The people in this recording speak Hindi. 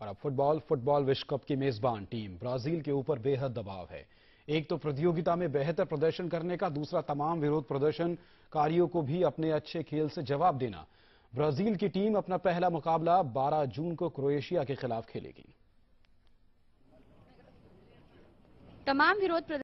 और अब फुटबॉल फुटबॉल विश्व कप की मेजबान टीम ब्राजील के ऊपर बेहद दबाव है एक तो प्रतियोगिता में बेहतर प्रदर्शन करने का दूसरा तमाम विरोध प्रदर्शनकारियों को भी अपने अच्छे खेल से जवाब देना ब्राजील की टीम अपना पहला मुकाबला 12 जून को क्रोएशिया के खिलाफ खेलेगी तमाम विरोध